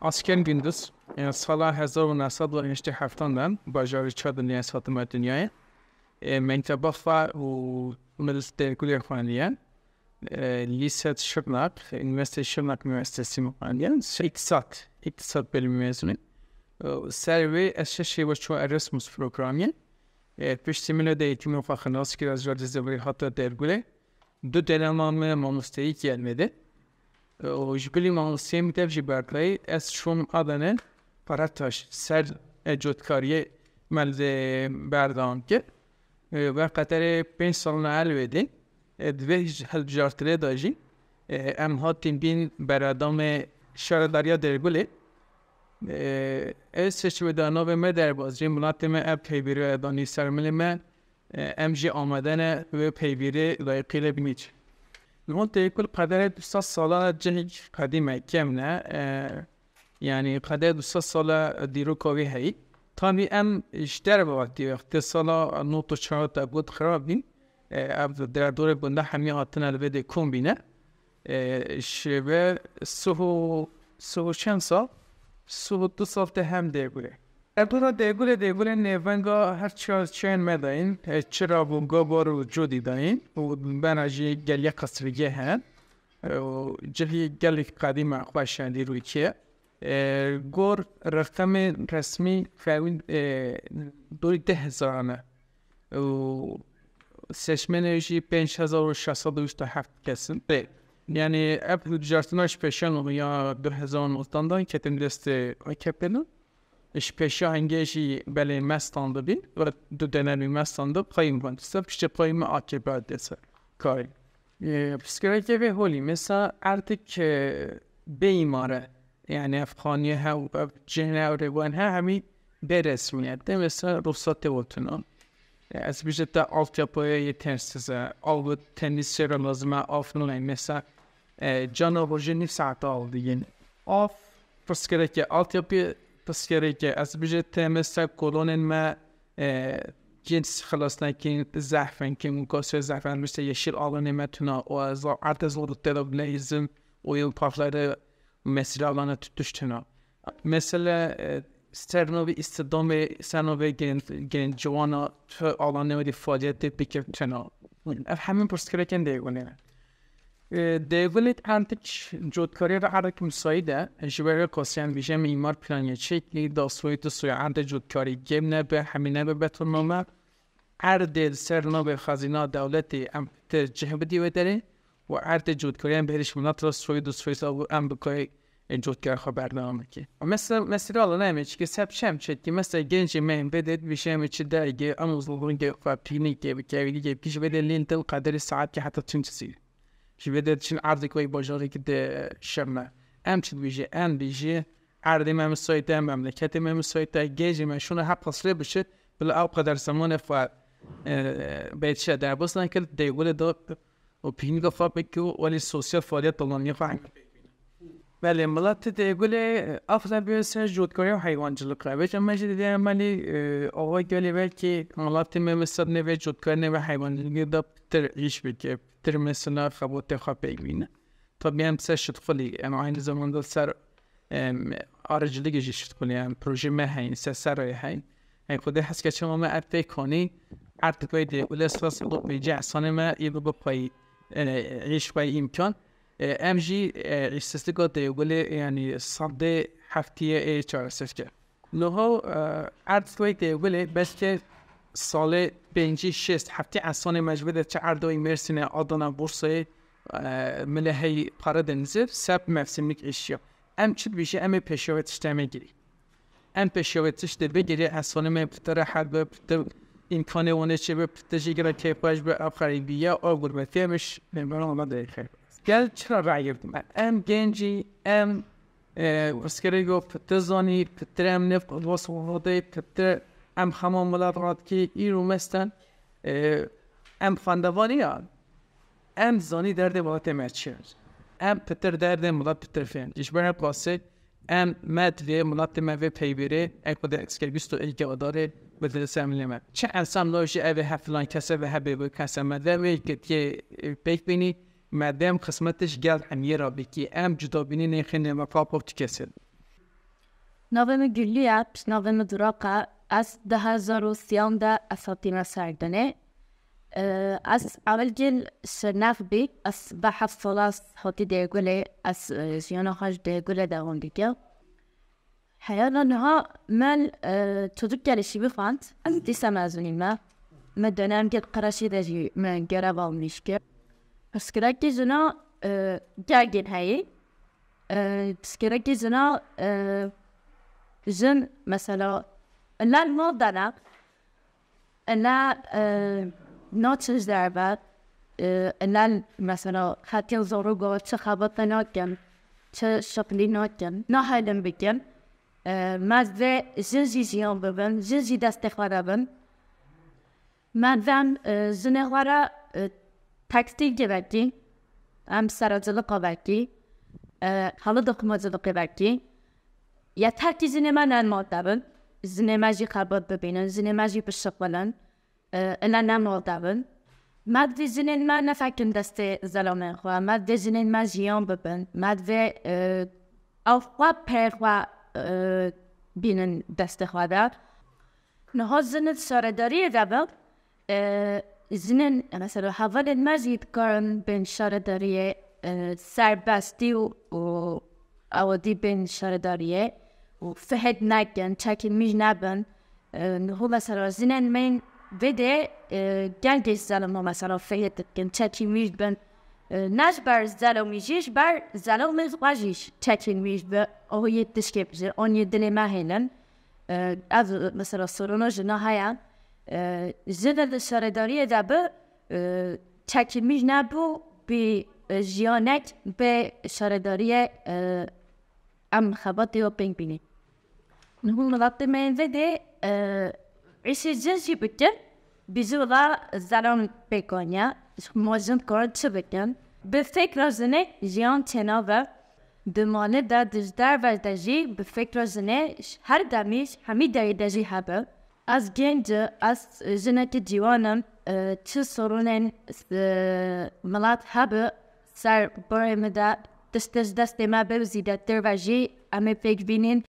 Asken Gündüz, سال 1987 دم با جاری چاد نیاز ما دنیای منطبه فا و مدرسة كل إخوانيا ليسة شرناق üniversite Şırnak Üniversitesi مقانيا اقتصاد اقتصاد bölümü mezunuyum. E, Servi Esşeşi ve çoğu Erasmus programı e, Piştimine de eğitimine fakın az kiraz verdiz de hatta dergüle. Dö delenmanmaya manusteyi gelmedi. ژبلی مانسی میتب جی برکلی از شوم آدنه پراتاش سر جدکاری ملد بردان که و قطر پنج سالنا الویدی دوه هلب جارتره داجی ام ها تیمبین برادام شارداریا درگولی از سچودانا و مدر بازجی ملاتم اب پیبیری ادانی سرملی من ام جی آمدن و پیبیری لایقیل بیمیچ المنتهی کل قدره 200 ساله جهه کم نه. یعنی قدر 200 ساله دیروکاوی هایی. تامی ام اشتر با وقتی وقتی سالا نوت و چهار تا بود خراب بین در دور بنده همی هاتن البده کن بینه شبه سو سو چند سال سو دو سال هم در بوده اپنا دیگول دیگول نیوانگا هر چیز چین میدهین چرا بو گا بارو جو دیدهین و بنا جی گل یک قصر قصرگی هن و جلی گل قدیم اقباش روی که گر رقم رسمی فاوین دوی ده هزارانه و سشمنه جی پینش هزار و شساد ویست و هفت کسن یعنی اپنا جارتناش پیشن و یا دو هزار و نوزدان دایی کتن دست آی کپلن پیشاهنگیشی بلی مستانده بین و دو دنرمی مستان قایم قیم بند سب کشتی قیم آکی بعد دیسه کاری که به هولی مثلا ارتی که بیماره یعنی افغانی ها و جهنه و روان ها همی میاد ده مثلا رخصت وطنان از بیشتر تا آفتیاپای یه ترسیزه آو تنیس لازمه مثلا جان آباجه نیف ساعت آل آف پسکره که آلتیابی پسیارێکی ئەس بژێت تێمەستا کۆلۆنێن مە جنس خلاصناکەین زەحفەنکەم و کۆسێ زەفەن مشتە یەشیر ئاڵەنێمەتونە و ئەتە زڵ تێدە بلەیزم و یل پافلارە mesralarına tutuştuğunu. Mesela Sternovi istedomi sanovi Sternovi gen joana tü alanı ve faaliyette bir hemen de yani. دیولیت انتچ جودکاری را هر اکم سایده جویر کاسیان بیشه میمار پلانی چکلی داستویی تو سوی انت جودکاری گیم نبه همینه به بتون مومد هر دیل سر نوبه خزینه دولتی هم تر جه بدیوه و عرض دیل جودکاری هم بهرش منات را سوی دو سوی ساو هم بکای این جودکار خواه برنامه که و مثل مسیر آلا نمی چی که سب چم چید که مثل گنجی مهم بدید بیشه همی چی دارگی اموز لگونگی خواب تینیگی بکیویگی بکیش بدید لین دل قدری ساعت که حتی چون چیزی جوی چین عرضی کوی باجاری که ده شمنه ام چی دویجه ان بیجه عرضی ما مسایت ام مملکت ما مسایت گیجی ما شونه هب تصلی بشه بلا او قدر سمان فا بیتشه در بسنه که دیگول دا و پینگا فا بکو ولی سوسیال فعالیت دلانیه فا بله ملت گل افزن به سر جودکاری و حیوانچلوک را بچه من دیدم عملی آقای گلی بر که ملت ممسد نوه جودکار حیوان جلو دا تر ایش که تر مثلا خبوت خواه پیگوینه تا بیم سر شد خلی اما این زمان دا سر آرجلی جی شد خلی ام پروژه مه هین سر سر رای هین این خوده هست که چه ما ارده کنی ارده دیگه اول اساس بیجه اصانه ما یه با پای ایش پای امکان ام جی استسلقت یقول لی یعنی صدی هفتیه ای چار سفکه نوها عرض تویت یقول لی بس که سال بینجی شست هفته اصلا مجبور چه اردوی مرسینه آدانا بورسای ملهی پارادنزی سب مفسیملیک اشیا ام چید بیشه ام پیشاوتشتمه گیری ام پیشاوتش ده بگیری اصلا مبتر حد ببتر امکانه ونه چه ببتر جگره که پاش به افخاری بیا آگور تیمش نمبران آمده خیلی گل چرا رای من ام گنجی، ام پتر ام نفت نفق وصوضی پتر، ام خمام که ای رو مستن ام ها ام زانی درد ولات مرچیر ام پتر درد ملاد پتر فیرن جیش بر پاسه ام مد و ملات مو پی بره ای در اکسکر گستو ایگه داره بدل سامنه چه انسان لاشی او هفلان کسه و هبه و کسه مده و ایگه پیک بینی مادام قسمتش گل همیرا بکی ام جدا بینی نیخی نمکا پرتکسید Novemir Gülyat, Novemir Duraka, از ده هزار و سیام ده اساطینا سردنه اه، از اول جل سناف بی از بحف صلاص حتی ده گله از سیانا خاش ده گله ده اون دیگه حیانا نها من اه، تدرک گلشی بخواند از دیسم از اونیم ما دانم گل قراشی ده جی من گره والمیش parce que la kizuna euh gagen جن مثلا لا الموضة لا نوتش دعبة لا مثلا خاتين زورو جو تخابط نوكن تشقلي نوكن نهلا بكن ماذا جنجي جيان ببن جنجي داستخوارا بن ماذا زنغوارا tekstil evəki, əmsəracılıq evəki, halı toxumacılıq evəki. Yətər ki, zinəmənən maddəvin, zinəməci xəbər bəbinin, zinəməci pışıqvələn, ələnəm maddəvin. مد ویژنین من نفکن دست زلام خوا مد ویژنین من جیان ببن مد و افقا پر خوا izinin, mesela havalanmaz yıkıyorum ben şaradariye serbestliği o awadi ben şaradariye و فهد ناكن تاكن ميج نابن آه، هو مثلا زنان مين بدا قال آه، جيش زالم هو مثلا فهد كن تاكن ميج بن آه، ناش بار زالو ميجيش بار زالو ميج واجيش تاكن ميج ب او يتشكيب جي اون يدلي ما هيلن از مثلا سرونو جنا هيا زنده سرداری de bu e, çekilmiş ne زیانت به سرداری ام خبات و پنگ بینی نهون ملات من ده ایسی جنسی بکن بیزو دا زران بکنیا موزن کارد چه بکن به فکر زنه زیان تنا و دمانه در دزدار و دجی به فکر زنه هر دمیش همی دایی دجی هبه از گنج از جنک دیوانم، چه سرونن ملات هب سر برمده دستش دست ما بوزیده تر و جی امی بینین